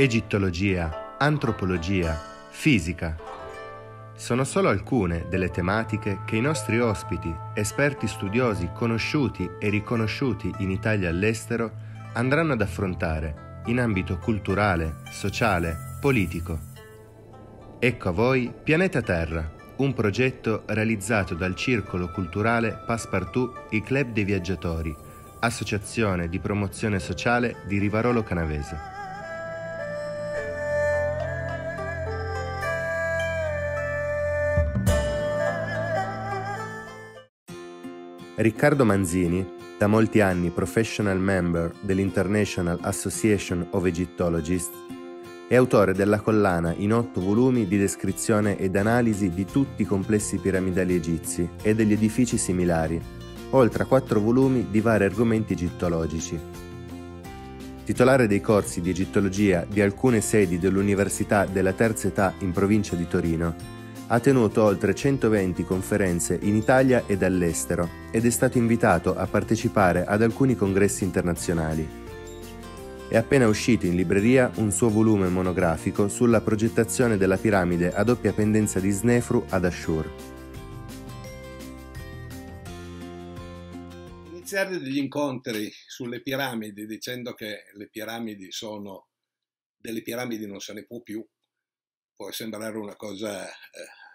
Egittologia, antropologia, fisica. Sono solo alcune delle tematiche che i nostri ospiti, esperti studiosi conosciuti e riconosciuti in Italia e all'estero, andranno ad affrontare in ambito culturale, sociale, politico. Ecco a voi Pianeta Terra, un progetto realizzato dal Circolo Culturale Passepartout I Club dei Viaggiatori, associazione di promozione sociale di Rivarolo Canavese. Riccardo Manzini, da molti anni professional member dell'International Association of Egyptologists, è autore della collana in otto volumi di descrizione ed analisi di tutti i complessi piramidali egizi e degli edifici similari, oltre a quattro volumi di vari argomenti egittologici. Titolare dei corsi di egittologia di alcune sedi dell'Università della Terza Età in provincia di Torino, ha tenuto oltre 120 conferenze in Italia e all'estero ed è stato invitato a partecipare ad alcuni congressi internazionali. È appena uscito in libreria un suo volume monografico sulla progettazione della piramide a doppia pendenza di Snefru ad Ashur. Iniziare degli incontri sulle piramidi dicendo che le piramidi sono delle piramidi non se ne può più può sembrare una cosa, eh,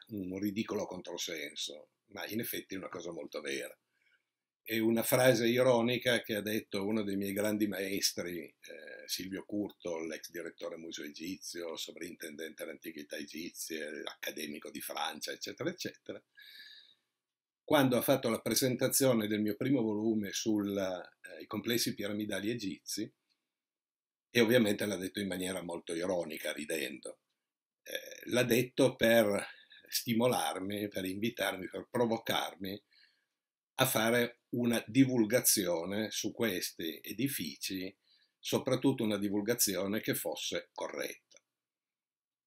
un ridicolo controsenso, ma in effetti è una cosa molto vera. È una frase ironica che ha detto uno dei miei grandi maestri, eh, Silvio Curto, l'ex direttore museo egizio, sovrintendente alle antichità egizie, accademico di Francia, eccetera, eccetera, quando ha fatto la presentazione del mio primo volume sui eh, complessi piramidali egizi, e ovviamente l'ha detto in maniera molto ironica, ridendo. Eh, l'ha detto per stimolarmi, per invitarmi, per provocarmi a fare una divulgazione su questi edifici, soprattutto una divulgazione che fosse corretta.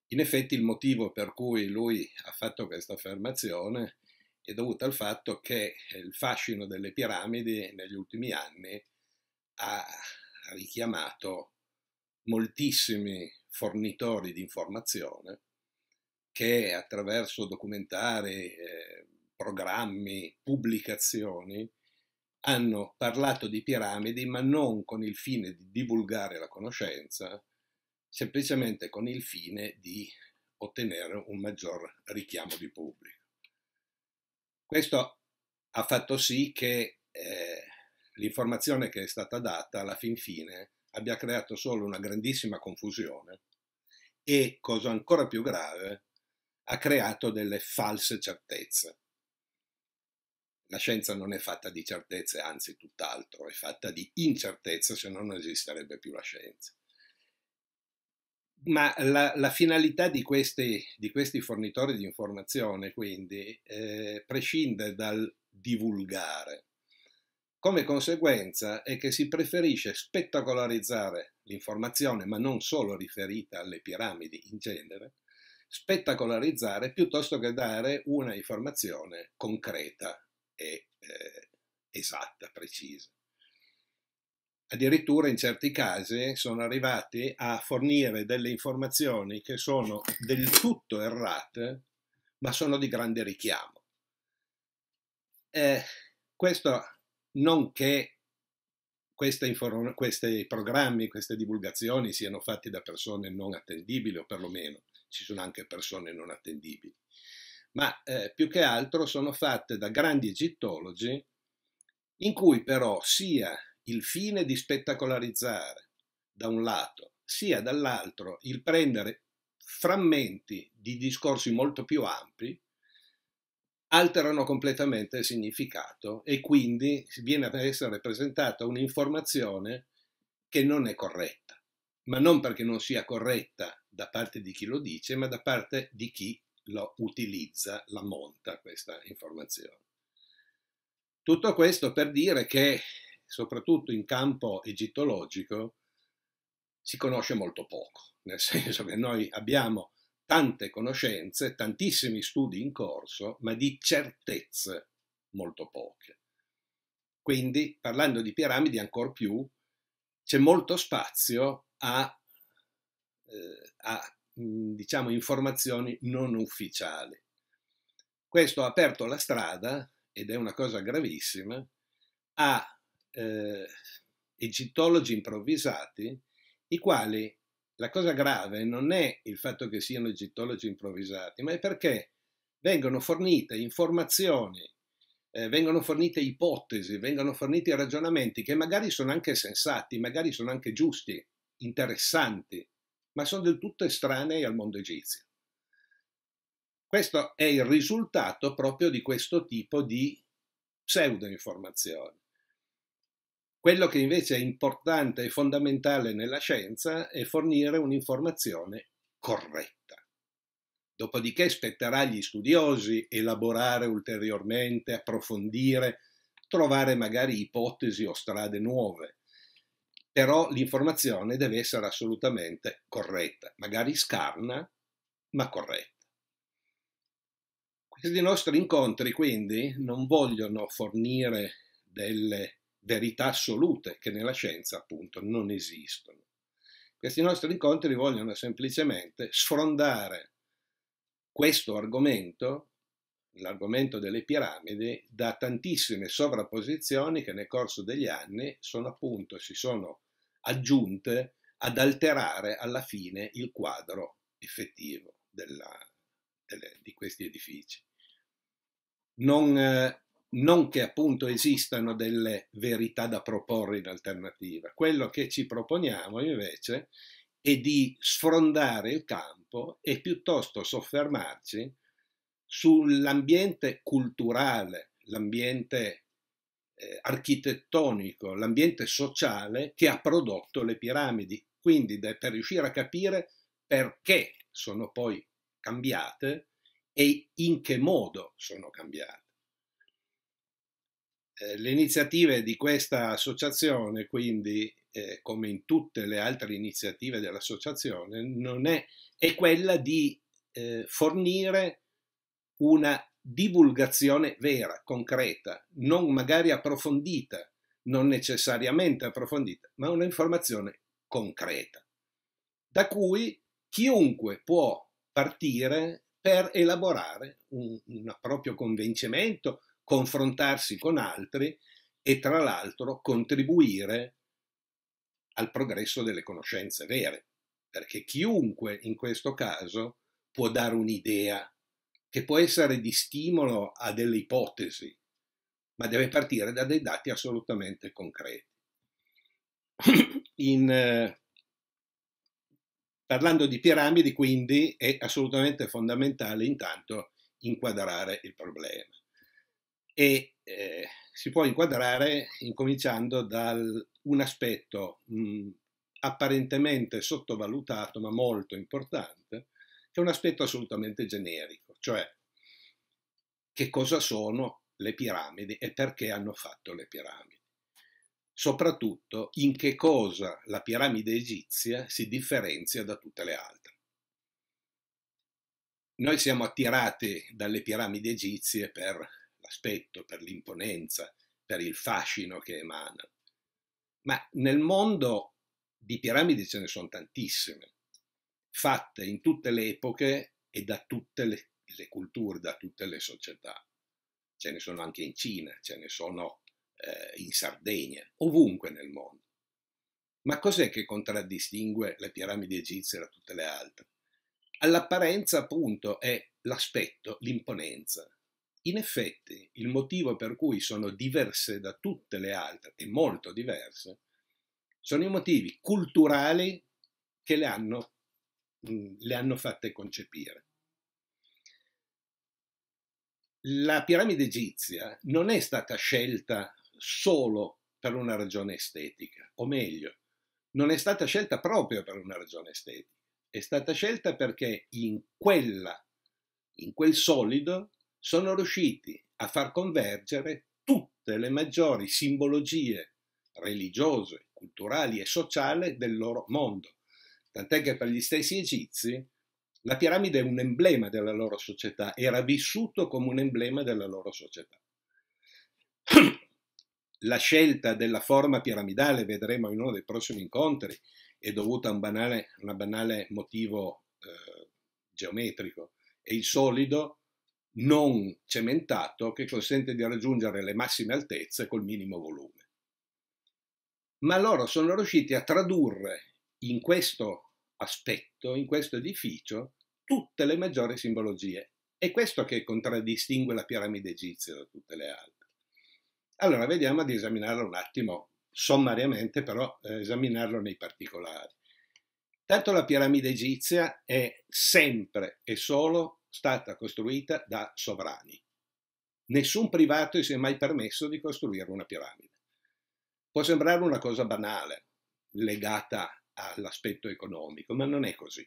In effetti il motivo per cui lui ha fatto questa affermazione è dovuto al fatto che il fascino delle piramidi negli ultimi anni ha richiamato moltissimi fornitori di informazione che attraverso documentari, eh, programmi, pubblicazioni hanno parlato di piramidi ma non con il fine di divulgare la conoscenza, semplicemente con il fine di ottenere un maggior richiamo di pubblico. Questo ha fatto sì che eh, l'informazione che è stata data alla fin fine abbia creato solo una grandissima confusione e, cosa ancora più grave, ha creato delle false certezze. La scienza non è fatta di certezze, anzi tutt'altro, è fatta di incertezze, se no non esisterebbe più la scienza. Ma la, la finalità di questi, di questi, fornitori di informazione, quindi, eh, prescinde dal divulgare, come conseguenza è che si preferisce spettacolarizzare l'informazione, ma non solo riferita alle piramidi in genere, spettacolarizzare piuttosto che dare una informazione concreta e eh, esatta, precisa. Addirittura in certi casi sono arrivati a fornire delle informazioni che sono del tutto errate, ma sono di grande richiamo. Eh, questo nonché queste inform- questi programmi, queste divulgazioni siano fatti da persone non attendibili o perlomeno ci sono anche persone non attendibili, ma eh, più che altro sono fatte da grandi egittologi in cui però sia il fine di spettacolarizzare da un lato, sia dall'altro il prendere frammenti di discorsi molto più ampi alterano completamente il significato e quindi viene ad essere presentata un'informazione che non è corretta, ma non perché non sia corretta da parte di chi lo dice, ma da parte di chi lo utilizza, la monta questa informazione. Tutto questo per dire che, soprattutto in campo egittologico, si conosce molto poco, nel senso che noi abbiamo tante conoscenze, tantissimi studi in corso, ma di certezze molto poche. Quindi, parlando di piramidi ancor più, c'è molto spazio a, eh, a mm, diciamo, informazioni non ufficiali. Questo ha aperto la strada, ed è una cosa gravissima, a eh, egittologi improvvisati, i quali la cosa grave non è il fatto che siano egittologi improvvisati, ma è perché vengono fornite informazioni, eh, vengono fornite ipotesi, vengono forniti ragionamenti che magari sono anche sensati, magari sono anche giusti, interessanti, ma sono del tutto estranei al mondo egizio. Questo è il risultato proprio di questo tipo di pseudo informazioni. Quello che invece è importante e fondamentale nella scienza è fornire un'informazione corretta. Dopodiché spetterà agli studiosi elaborare ulteriormente, approfondire, trovare magari ipotesi o strade nuove. Però l'informazione deve essere assolutamente corretta, magari scarna, ma corretta. Questi nostri incontri quindi non vogliono fornire delle verità assolute che nella scienza appunto non esistono. Questi nostri incontri vogliono semplicemente sfrondare questo argomento, l'argomento delle piramidi, da tantissime sovrapposizioni che nel corso degli anni sono appunto, si sono aggiunte ad alterare alla fine il quadro effettivo della, delle, di questi edifici. Non, eh, non che appunto esistano delle verità da proporre in alternativa, quello che ci proponiamo invece è di sfrondare il campo e piuttosto soffermarci sull'ambiente culturale, l'ambiente eh, architettonico, l'ambiente sociale che ha prodotto le piramidi. Quindi de, per riuscire a capire perché sono poi cambiate e in che modo sono cambiate. Eh, le iniziative di questa associazione, quindi, eh, come in tutte le altre iniziative dell'associazione, è, è, quella di eh, fornire una divulgazione vera, concreta, non magari approfondita, non necessariamente approfondita, ma un'informazione concreta, da cui chiunque può partire per elaborare un, un proprio convincimento confrontarsi con altri e tra l'altro contribuire al progresso delle conoscenze vere, perché chiunque in questo caso può dare un'idea che può essere di stimolo a delle ipotesi, ma deve partire da dei dati assolutamente concreti. In, eh, parlando di piramidi, quindi, è assolutamente fondamentale intanto inquadrare il problema e eh, si può inquadrare incominciando da un aspetto mh, mm, apparentemente sottovalutato ma molto importante, che è un aspetto assolutamente generico, cioè che cosa sono le piramidi e perché hanno fatto le piramidi. Soprattutto in che cosa la piramide egizia si differenzia da tutte le altre. Noi siamo attirati dalle piramidi egizie per l'aspetto, per l'imponenza, per il fascino che emana. Ma nel mondo di piramidi ce ne sono tantissime, fatte in tutte le epoche e da tutte le, le culture, da tutte le società. Ce ne sono anche in Cina, ce ne sono eh, in Sardegna, ovunque nel mondo. Ma cos'è che contraddistingue le piramidi egizie da tutte le altre? All'apparenza, appunto, è l'aspetto, l'imponenza, in effetti, il motivo per cui sono diverse da tutte le altre, e molto diverse, sono i motivi culturali che le hanno, mm, le hanno fatte concepire. La piramide egizia non è stata scelta solo per una ragione estetica, o meglio, non è stata scelta proprio per una ragione estetica, è stata scelta perché in, quella, in quel solido sono riusciti a far convergere tutte le maggiori simbologie religiose, culturali e sociali del loro mondo. Tant'è che per gli stessi egizi la piramide è un emblema della loro società, era vissuto come un emblema della loro società. La scelta della forma piramidale, vedremo in uno dei prossimi incontri, è dovuta a un banale, banale motivo eh, geometrico e il solido non cementato che consente di raggiungere le massime altezze col minimo volume. Ma loro sono riusciti a tradurre in questo aspetto, in questo edificio, tutte le maggiori simbologie. È questo che contraddistingue la piramide egizia da tutte le altre. Allora vediamo di esaminarla un attimo, sommariamente però eh, esaminarlo nei particolari. Tanto la piramide egizia è sempre e solo stata costruita da sovrani. Nessun privato si è mai permesso di costruire una piramide. Può sembrare una cosa banale, legata all'aspetto economico, ma non è così.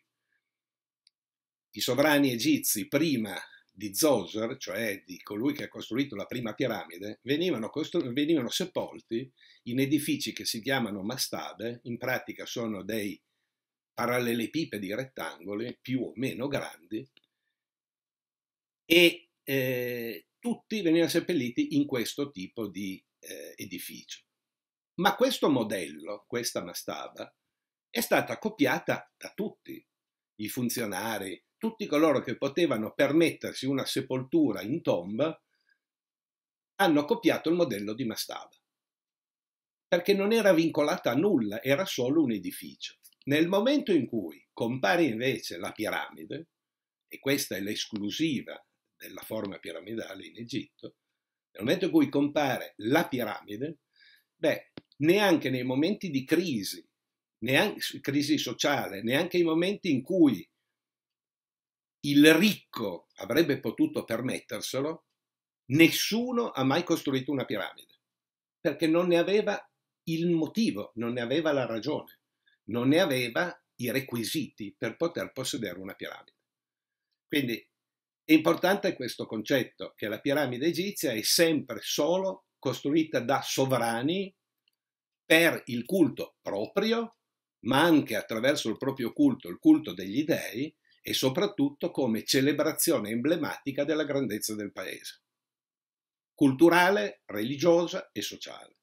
I sovrani egizi prima di Zoser, cioè di colui che ha costruito la prima piramide, venivano, venivano sepolti in edifici che si chiamano mastabe, in pratica sono dei parallelepipedi rettangoli più o meno grandi, e eh, tutti venivano seppelliti in questo tipo di eh, edificio. Ma questo modello, questa mastaba, è stata copiata da tutti, i funzionari, tutti coloro che potevano permettersi una sepoltura in tomba, hanno copiato il modello di mastaba, perché non era vincolata a nulla, era solo un edificio. Nel momento in cui compare invece la piramide, e questa è l'esclusiva della forma piramidale in Egitto, nel momento in cui compare la piramide, beh, neanche nei momenti di crisi, neanche, crisi sociale, neanche nei momenti in cui il ricco avrebbe potuto permetterselo, nessuno ha mai costruito una piramide, perché non ne aveva il motivo, non ne aveva la ragione, non ne aveva i requisiti per poter possedere una piramide. Quindi è importante questo concetto, che la piramide egizia è sempre solo costruita da sovrani per il culto proprio, ma anche attraverso il proprio culto, il culto degli dei, e soprattutto come celebrazione emblematica della grandezza del paese, culturale, religiosa e sociale.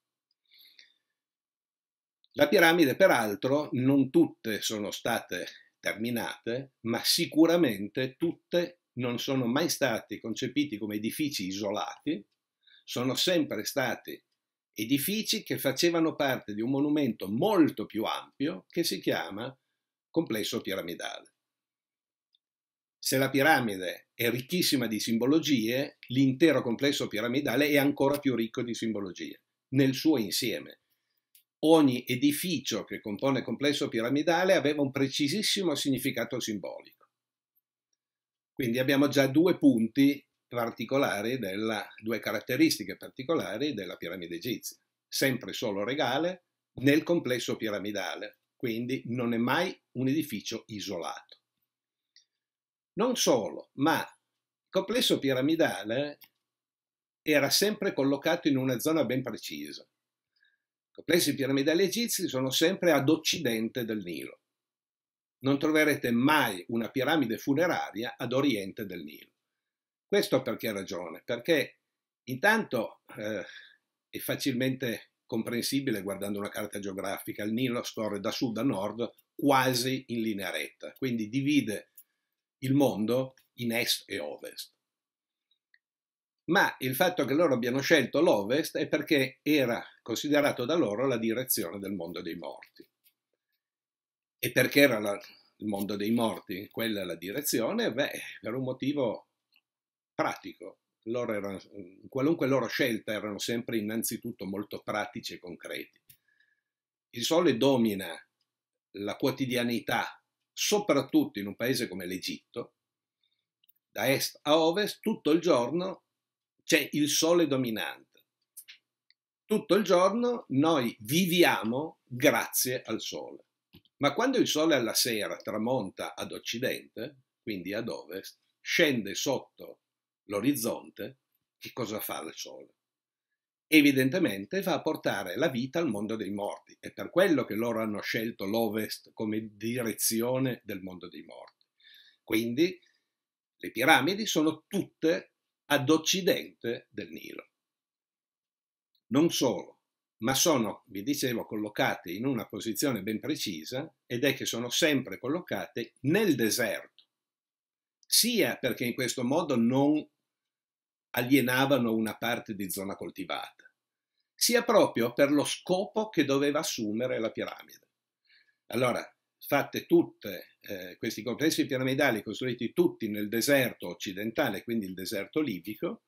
La piramide, peraltro, non tutte sono state terminate, ma sicuramente tutte non sono mai stati concepiti come edifici isolati, sono sempre stati edifici che facevano parte di un monumento molto più ampio che si chiama complesso piramidale. Se la piramide è ricchissima di simbologie, l'intero complesso piramidale è ancora più ricco di simbologie, nel suo insieme. Ogni edificio che compone il complesso piramidale aveva un precisissimo significato simbolico. Quindi abbiamo già due punti particolari, della, due caratteristiche particolari della piramide egizia. Sempre solo regale nel complesso piramidale, quindi non è mai un edificio isolato. Non solo, ma il complesso piramidale era sempre collocato in una zona ben precisa. I complessi piramidali egizi sono sempre ad occidente del Nilo non troverete mai una piramide funeraria ad oriente del Nilo. Questo perché ha ragione? Perché intanto eh, è facilmente comprensibile guardando una carta geografica, il Nilo scorre da sud a nord quasi in linea retta, quindi divide il mondo in est e ovest. Ma il fatto che loro abbiano scelto l'ovest è perché era considerato da loro la direzione del mondo dei morti. E perché era la, il mondo dei morti, quella la direzione? Beh, per un motivo pratico. Loro erano, qualunque loro scelta erano sempre innanzitutto molto pratici e concreti. Il sole domina la quotidianità, soprattutto in un paese come l'Egitto, da est a ovest, tutto il giorno c'è il sole dominante. Tutto il giorno noi viviamo grazie al sole. Ma quando il sole alla sera tramonta ad occidente, quindi ad ovest, scende sotto l'orizzonte, che cosa fa il sole? Evidentemente va a portare la vita al mondo dei morti. È per quello che loro hanno scelto l'ovest come direzione del mondo dei morti. Quindi le piramidi sono tutte ad occidente del Nilo. Non solo, ma sono, vi dicevo, collocate in una posizione ben precisa ed è che sono sempre collocate nel deserto, sia perché in questo modo non alienavano una parte di zona coltivata, sia proprio per lo scopo che doveva assumere la piramide. Allora, fatte tutte eh, questi complessi piramidali costruiti tutti nel deserto occidentale, quindi il deserto libico,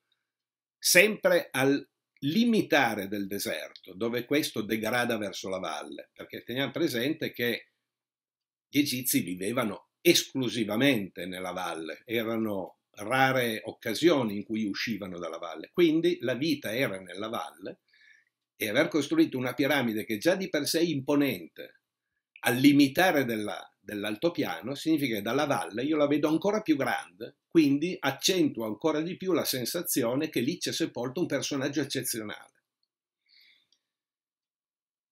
sempre al limitare del deserto, dove questo degrada verso la valle, perché teniamo presente che gli egizi vivevano esclusivamente nella valle, erano rare occasioni in cui uscivano dalla valle, quindi la vita era nella valle e aver costruito una piramide che già di per sé è imponente, al limitare della, dell'altopiano, significa che dalla valle io la vedo ancora più grande quindi accentua ancora di più la sensazione che lì c'è sepolto un personaggio eccezionale.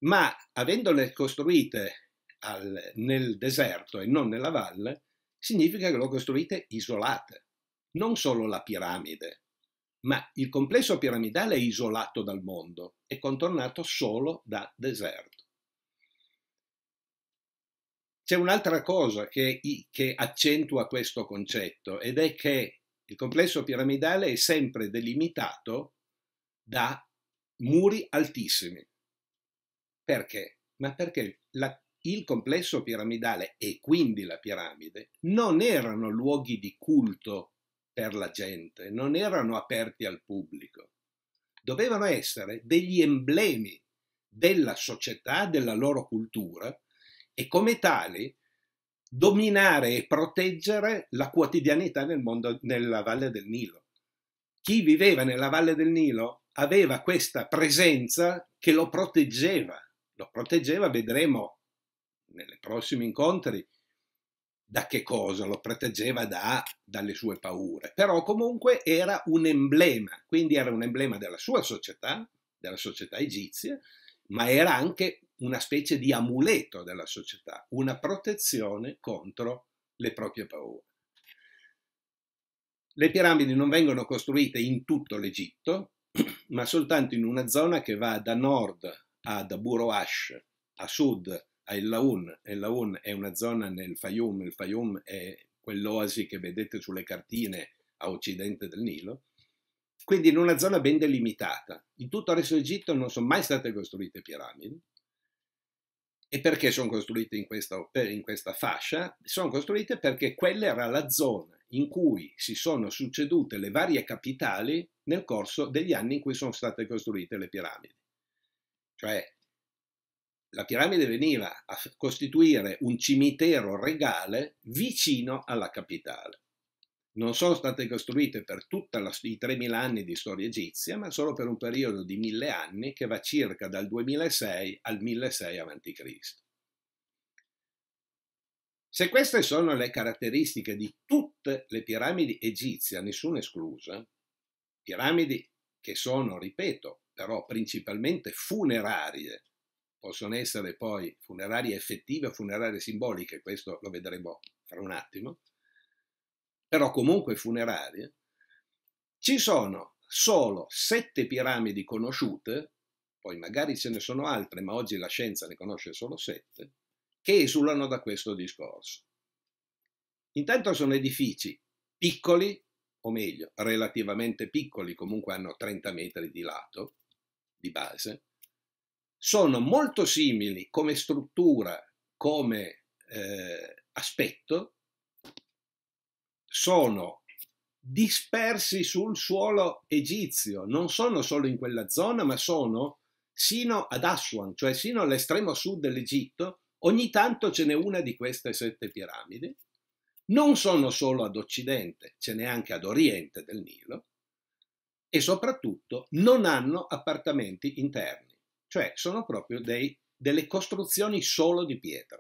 Ma avendole costruite al, nel deserto e non nella valle, significa che lo costruite isolate. Non solo la piramide, ma il complesso piramidale è isolato dal mondo, è contornato solo da deserto. C'è un'altra cosa che, che accentua questo concetto ed è che il complesso piramidale è sempre delimitato da muri altissimi. Perché? Ma perché la, il complesso piramidale e quindi la piramide non erano luoghi di culto per la gente, non erano aperti al pubblico. Dovevano essere degli emblemi della società, della loro cultura, e come tali dominare e proteggere la quotidianità nel mondo, nella Valle del Nilo. Chi viveva nella Valle del Nilo aveva questa presenza che lo proteggeva, lo proteggeva, vedremo nei prossimi incontri da che cosa, lo proteggeva da, dalle sue paure, però comunque era un emblema, quindi era un emblema della sua società, della società egizia, ma era anche una specie di amuleto della società, una protezione contro le proprie paure. Le piramidi non vengono costruite in tutto l'Egitto, ma soltanto in una zona che va da nord ad Abu Ash, a sud a El Laun. El Laun è una zona nel Fayum, il Fayum è quell'oasi che vedete sulle cartine a occidente del Nilo, quindi in una zona ben delimitata. In tutto il resto d'Egitto non sono mai state costruite piramidi, e perché sono costruite in questa, in questa fascia? Sono costruite perché quella era la zona in cui si sono succedute le varie capitali nel corso degli anni in cui sono state costruite le piramidi. Cioè, la piramide veniva a costituire un cimitero regale vicino alla capitale non sono state costruite per tutti i 3.000 anni di storia egizia, ma solo per un periodo di 1.000 anni che va circa dal 2006 al 1006 a.C. Se queste sono le caratteristiche di tutte le piramidi egizie, nessuna esclusa, piramidi che sono, ripeto, però principalmente funerarie, possono essere poi funerarie effettive o funerarie simboliche, questo lo vedremo fra un attimo, però comunque funerarie, ci sono solo sette piramidi conosciute, poi magari ce ne sono altre, ma oggi la scienza ne conosce solo sette, che esulano da questo discorso. Intanto sono edifici piccoli, o meglio, relativamente piccoli, comunque hanno 30 metri di lato, di base, sono molto simili come struttura, come eh, aspetto, sono dispersi sul suolo egizio, non sono solo in quella zona, ma sono sino ad Aswan, cioè sino all'estremo sud dell'Egitto, ogni tanto ce n'è una di queste sette piramidi, non sono solo ad occidente, ce n'è anche ad oriente del Nilo, e soprattutto non hanno appartamenti interni, cioè sono proprio dei, delle costruzioni solo di pietra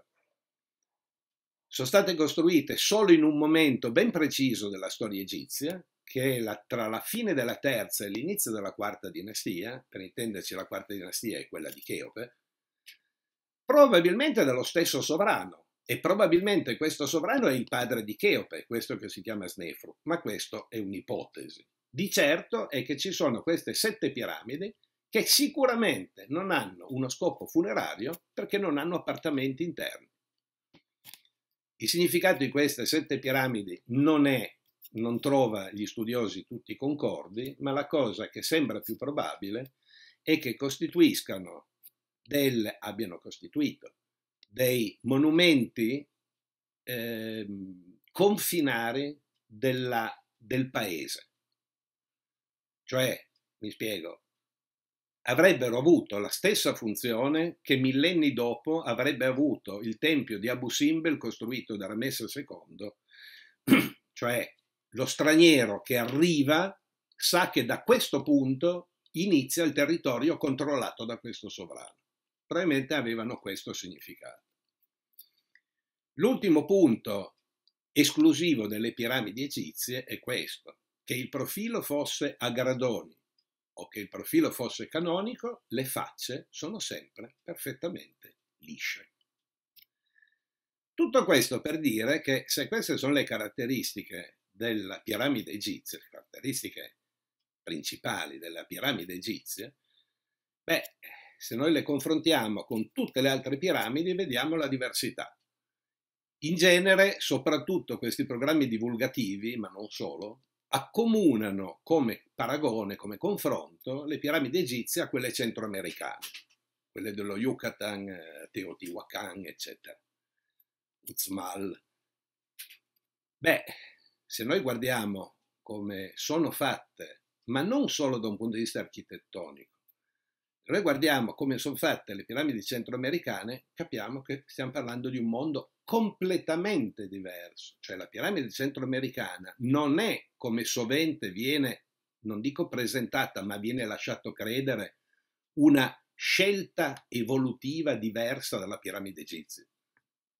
sono state costruite solo in un momento ben preciso della storia egizia, che è la, tra la fine della terza e l'inizio della quarta dinastia, per intenderci la quarta dinastia è quella di Cheope, probabilmente dello stesso sovrano, e probabilmente questo sovrano è il padre di Cheope, questo che si chiama Snefru, ma questo è un'ipotesi. Di certo è che ci sono queste sette piramidi che sicuramente non hanno uno scopo funerario perché non hanno appartamenti interni. Il significato di queste sette piramidi non è, non trova gli studiosi tutti concordi, ma la cosa che sembra più probabile è che costituiscano del, abbiano costituito dei monumenti eh, confinari della, del paese. Cioè, mi spiego, avrebbero avuto la stessa funzione che millenni dopo avrebbe avuto il tempio di Abu Simbel costruito da Ramessa II, cioè lo straniero che arriva sa che da questo punto inizia il territorio controllato da questo sovrano. Probabilmente avevano questo significato. L'ultimo punto esclusivo delle piramidi egizie è questo, che il profilo fosse a gradoni, o che il profilo fosse canonico, le facce sono sempre perfettamente lisce. Tutto questo per dire che se queste sono le caratteristiche della piramide egizia, le caratteristiche principali della piramide egizia, beh, se noi le confrontiamo con tutte le altre piramidi vediamo la diversità. In genere, soprattutto questi programmi divulgativi, ma non solo, accomunano come paragone, come confronto, le piramidi egizie a quelle centroamericane, quelle dello Yucatan, eh, Teotihuacan, eccetera, Uzmal. Beh, se noi guardiamo come sono fatte, ma non solo da un punto di vista architettonico, se noi guardiamo come sono fatte le piramidi centroamericane, capiamo che stiamo parlando di un mondo completamente diverso, cioè la piramide centroamericana non è come sovente viene, non dico presentata, ma viene lasciato credere, una scelta evolutiva diversa dalla piramide egizia.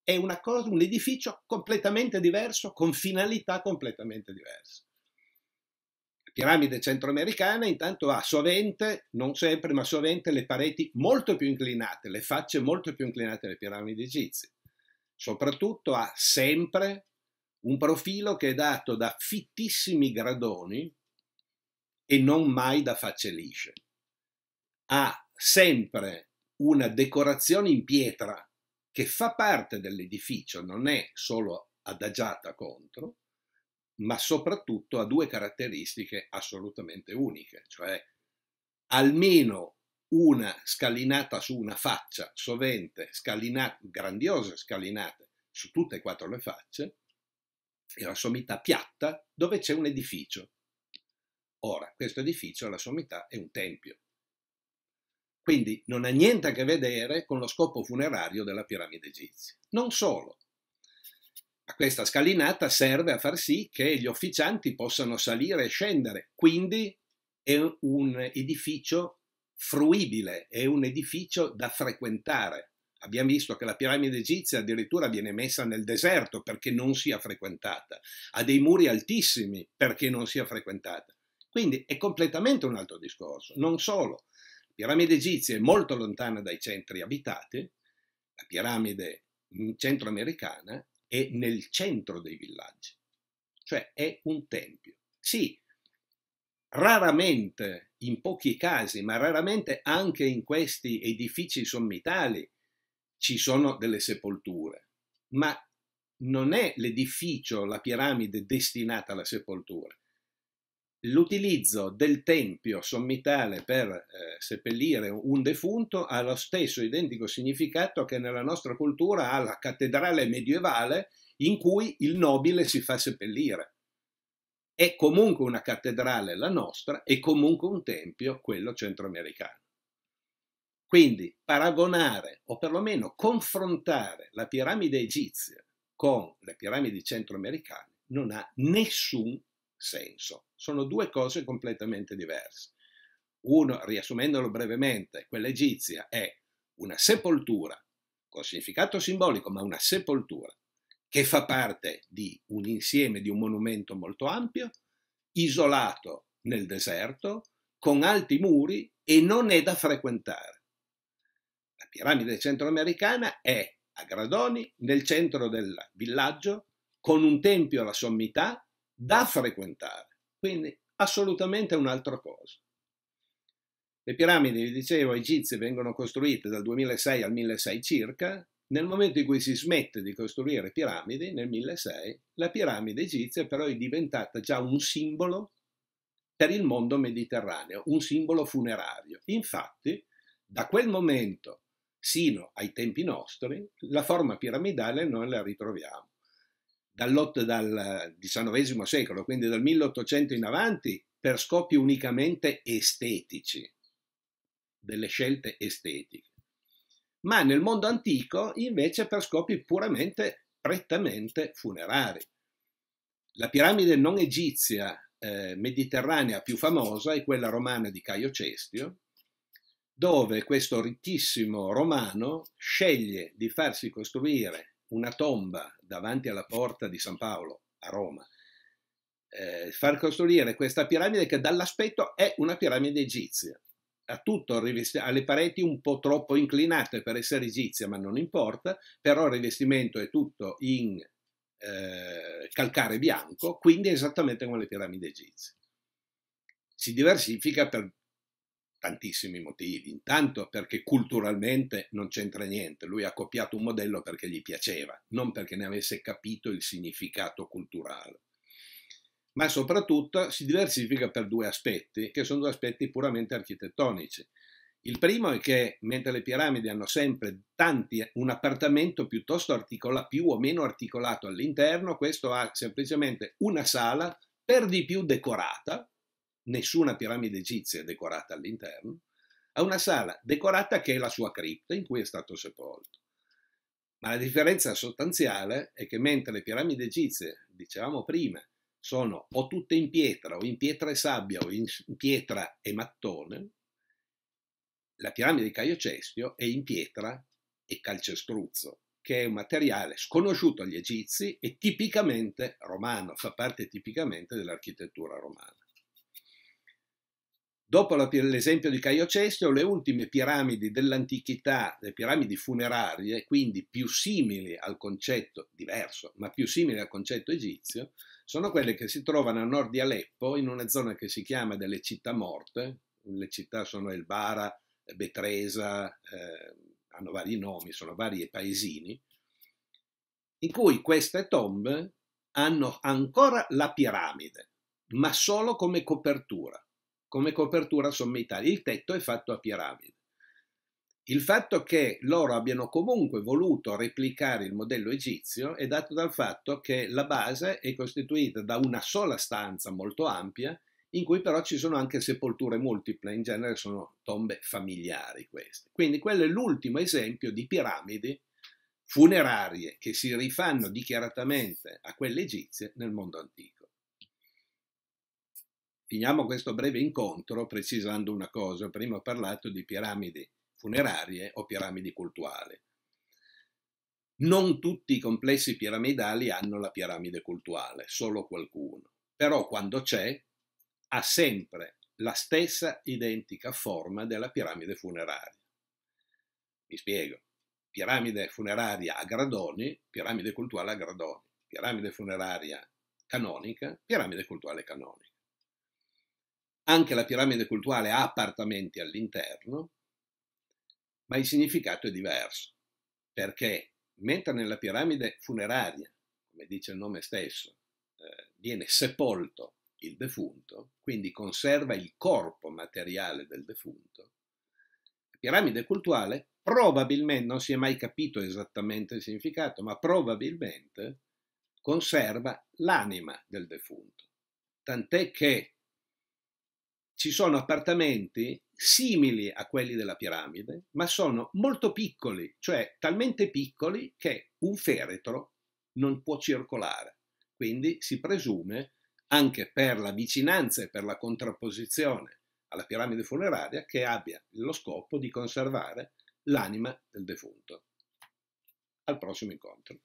È una cosa, un edificio completamente diverso, con finalità completamente diverse. La piramide centroamericana intanto ha sovente, non sempre, ma sovente le pareti molto più inclinate, le facce molto più inclinate delle piramidi egizie soprattutto ha sempre un profilo che è dato da fittissimi gradoni e non mai da facce lisce. Ha sempre una decorazione in pietra che fa parte dell'edificio, non è solo adagiata contro, ma soprattutto ha due caratteristiche assolutamente uniche, cioè almeno una scalinata su una faccia, sovente scalinate, grandiose scalinate su tutte e quattro le facce, e la sommità piatta dove c'è un edificio. Ora, questo edificio, la sommità, è un tempio. Quindi non ha niente a che vedere con lo scopo funerario della piramide egizia. Non solo. A questa scalinata serve a far sì che gli officianti possano salire e scendere, quindi è un edificio fruibile, è un edificio da frequentare. Abbiamo visto che la piramide egizia addirittura viene messa nel deserto perché non sia frequentata, ha dei muri altissimi perché non sia frequentata. Quindi è completamente un altro discorso. Non solo, la piramide egizia è molto lontana dai centri abitati, la piramide centroamericana è nel centro dei villaggi, cioè è un tempio. Sì, raramente in pochi casi, ma raramente anche in questi edifici sommitali ci sono delle sepolture, ma non è l'edificio, la piramide destinata alla sepoltura. L'utilizzo del tempio sommitale per eh, seppellire un defunto ha lo stesso identico significato che nella nostra cultura ha la cattedrale medievale in cui il nobile si fa seppellire è comunque una cattedrale la nostra, è comunque un tempio quello centroamericano. Quindi paragonare o perlomeno confrontare la piramide egizia con le piramidi centroamericane non ha nessun senso. Sono due cose completamente diverse. Uno, riassumendolo brevemente, quella egizia è una sepoltura, con significato simbolico, ma una sepoltura che fa parte di un insieme di un monumento molto ampio, isolato nel deserto, con alti muri e non è da frequentare. La piramide centroamericana è a Gradoni, nel centro del villaggio, con un tempio alla sommità da frequentare. Quindi assolutamente un'altra cosa. Le piramidi, vi dicevo, egizie vengono costruite dal 2006 al 1006 circa, nel momento in cui si smette di costruire piramidi, nel 1006, la piramide egizia però è diventata già un simbolo per il mondo mediterraneo, un simbolo funerario. Infatti, da quel momento sino ai tempi nostri, la forma piramidale noi la ritroviamo. dal XIX secolo, quindi dal 1800 in avanti, per scopi unicamente estetici, delle scelte estetiche ma nel mondo antico invece per scopi puramente, prettamente funerari. La piramide non egizia eh, mediterranea più famosa è quella romana di Caio Cestio, dove questo ricchissimo romano sceglie di farsi costruire una tomba davanti alla porta di San Paolo a Roma, eh, far costruire questa piramide che dall'aspetto è una piramide egizia a tutto, alle pareti un po' troppo inclinate per essere egizia, ma non importa, però il rivestimento è tutto in eh, calcare bianco, quindi è esattamente come le piramidi egizie. Si diversifica per tantissimi motivi, intanto perché culturalmente non c'entra niente, lui ha copiato un modello perché gli piaceva, non perché ne avesse capito il significato culturale ma soprattutto si diversifica per due aspetti, che sono due aspetti puramente architettonici. Il primo è che mentre le piramidi hanno sempre tanti, un appartamento piuttosto articolato, più o meno articolato all'interno, questo ha semplicemente una sala per di più decorata, nessuna piramide egizia è decorata all'interno, ha una sala decorata che è la sua cripta in cui è stato sepolto. Ma la differenza sostanziale è che mentre le piramidi egizie, dicevamo prima, sono o tutte in pietra, o in pietra e sabbia, o in pietra e mattone, la piramide di Caio Cestio è in pietra e calcestruzzo, che è un materiale sconosciuto agli egizi e tipicamente romano, fa parte tipicamente dell'architettura romana. Dopo l'esempio di Caio Cestio, le ultime piramidi dell'antichità, le piramidi funerarie, quindi più simili al concetto diverso, ma più simili al concetto egizio, sono quelle che si trovano a nord di Aleppo, in una zona che si chiama delle città morte, le città sono Elbara, Betresa, eh, hanno vari nomi, sono vari paesini, in cui queste tombe hanno ancora la piramide, ma solo come copertura come copertura sommitale. Il tetto è fatto a piramide. Il fatto che loro abbiano comunque voluto replicare il modello egizio è dato dal fatto che la base è costituita da una sola stanza molto ampia, in cui però ci sono anche sepolture multiple, in genere sono tombe familiari queste. Quindi quello è l'ultimo esempio di piramidi funerarie che si rifanno dichiaratamente a quelle egizie nel mondo antico. Finiamo questo breve incontro precisando una cosa. Prima ho parlato di piramidi funerarie o piramidi cultuali. Non tutti i complessi piramidali hanno la piramide cultuale, solo qualcuno. Però quando c'è, ha sempre la stessa identica forma della piramide funeraria. Mi spiego. Piramide funeraria a gradoni, piramide cultuale a gradoni. Piramide funeraria canonica, piramide cultuale canonica. Anche la piramide cultuale ha appartamenti all'interno, ma il significato è diverso, perché mentre nella piramide funeraria, come dice il nome stesso, eh, viene sepolto il defunto, quindi conserva il corpo materiale del defunto, la piramide cultuale probabilmente, non si è mai capito esattamente il significato, ma probabilmente conserva l'anima del defunto. Tant'è che ci sono appartamenti simili a quelli della piramide, ma sono molto piccoli, cioè talmente piccoli che un feretro non può circolare. Quindi si presume, anche per la vicinanza e per la contrapposizione alla piramide funeraria, che abbia lo scopo di conservare l'anima del defunto. Al prossimo incontro.